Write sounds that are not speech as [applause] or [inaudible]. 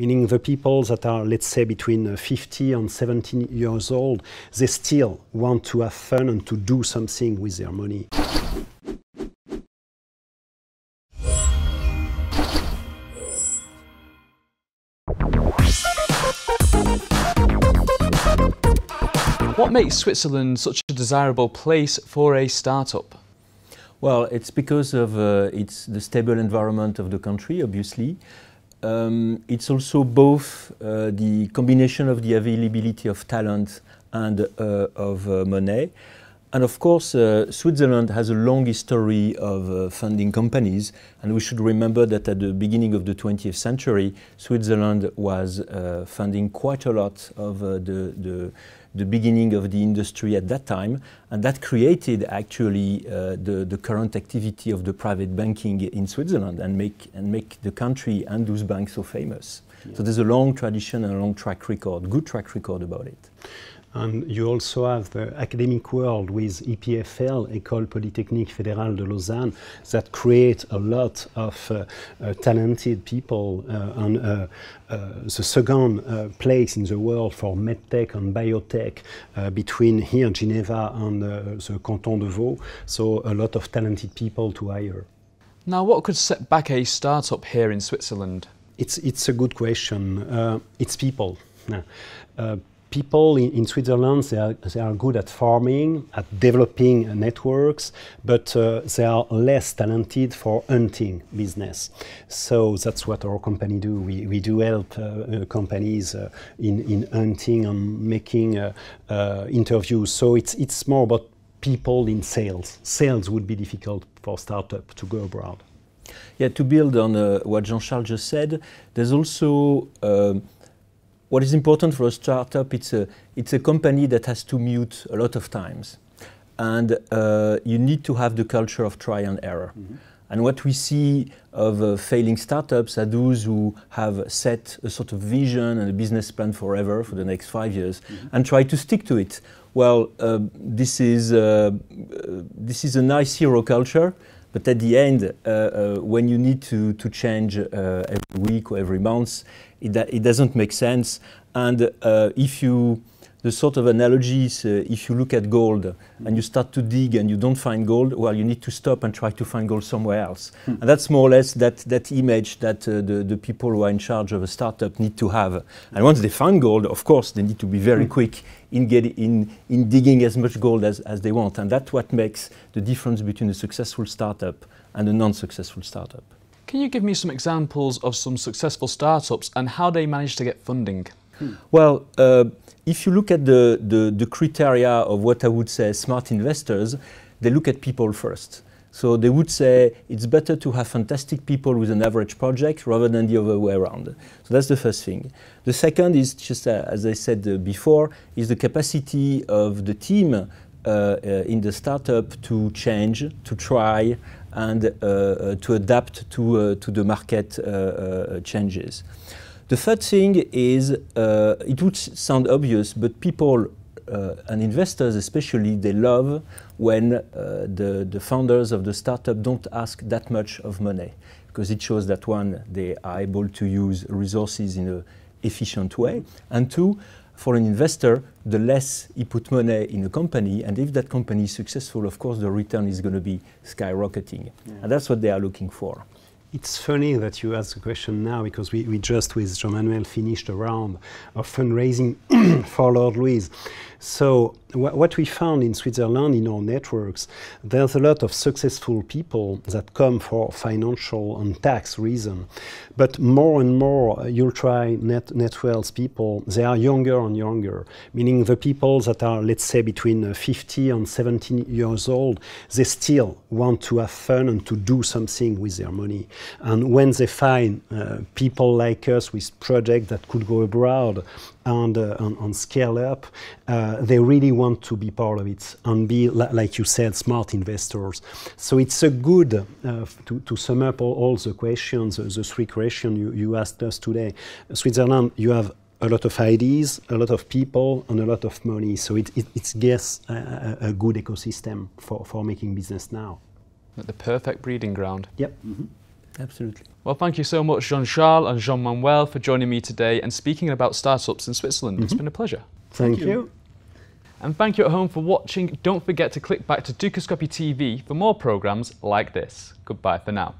meaning the people that are, let's say, between uh, 50 and 17 years old, they still want to have fun and to do something with their money. What makes Switzerland such a desirable place for a startup? Well, it's because of uh, it's the stable environment of the country, obviously um, it's also both uh, the combination of the availability of talent and uh, of uh, money. And of course, uh, Switzerland has a long history of uh, funding companies, and we should remember that at the beginning of the 20th century, Switzerland was uh, funding quite a lot of the, the the beginning of the industry at that time, and that created actually uh, the, the current activity of the private banking in Switzerland and make, and make the country and those banks so famous. Yeah. So there's a long tradition and a long track record, good track record about it. And you also have the academic world with EPFL, École Polytechnique Fédérale de Lausanne, that create a lot of uh, uh, talented people. Uh, and uh, uh, the second uh, place in the world for medtech and biotech between here, Geneva, and the Canton de Vaud. So a lot of talented people to hire. Now, what could set back a startup here in Switzerland? It's, it's a good question. it's people. Uh, people in, in Switzerland, they are, they are, good at farming, at developing uh, networks, but uh, they are less talented for hunting business. So that's what our company do. We, we do help uh, uh companies uh, in, in hunting and making uh, interviews. So it's, it's more about people in sales. Sales would be difficult for startup to go abroad. Yeah, to build on what Jean-Charles just said, there's also um, what is important for a startup, it's a, it's a company that has to mute a lot of times. And uh, you need to have the culture of try and error. Mm -hmm. And what we see of uh, failing startups are those who have set a sort of vision and a business plan forever for the next five years mm -hmm. and try to stick to it. Well, uh, this, is, uh, uh this is a nice hero culture, but at the end, uh, uh, when you need to, to change uh, every week or every month, it, it doesn't make sense. And uh, if you the sort of analogies uh, if you look at gold mm. and you start to dig and you don't find gold, well, you need to stop and try to find gold somewhere else. Mm. And that's more or less that, that image that uh, the, the people who are in charge of a startup need to have. And once they find gold, of course, they need to be very mm. quick in, get, in, in digging as much gold as, as they want. And that's what makes the difference between a successful startup and a non-successful startup. Can you give me some examples of some successful startups and how they managed to get funding? Hmm. Well, uh, if you look at the, the, the, criteria of what I would say smart investors, they look at people first. So they would say it's better to have fantastic people with an average project rather than the other way around. So that's the first thing. The second is just, uh, as I said uh, before, is the capacity of the team uh, uh in the startup to change, to try, and uh, uh, to adapt to, to the market changes. The third thing is, uh, it would sound obvious, but people uh, and investors especially, they love when uh, the, the founders of the startup don't ask that much of money because it shows that one, they are able to use resources in an efficient way, and two, for an investor, the less he put money in a company, and if that company is successful, of course, the return is going to be skyrocketing. Yeah. And that's what they are looking for. It's funny that you ask the question now because we, we just with Jean Manuel finished a round of fundraising [clears throat] for Lord Louis. So, wh what we found in Switzerland in our networks, there's a lot of successful people that come for financial and tax reason. But more and more, you'll uh, try net, net wealth people, they are younger and younger, meaning the people that are, let's say, between uh, 50 and 70 years old, they still want to have fun and to do something with their money. And when they find uh, people like us with projects that could go abroad and, uh, and, and scale up, uh, they really want to be part of it and be, li like you said, smart investors. So it's a good, to, to, sum up all, all the questions, the three questions you, you asked us today. Switzerland, you have a lot of ideas, a lot of people, and a lot of money. So it, it, it's, yes, a, a, good ecosystem for, for making business now. The perfect breeding ground. Yep. Mm -hmm. Absolutely. Well, thank you so much, Jean Charles and Jean Manuel, for joining me today and speaking about startups in Switzerland. Mm -hmm. It's mm-hmm. been a pleasure. Thank, thank you. you. And thank you at home for watching. Don't forget to click back to Dukoscopy TV for more programs like this. Goodbye for now.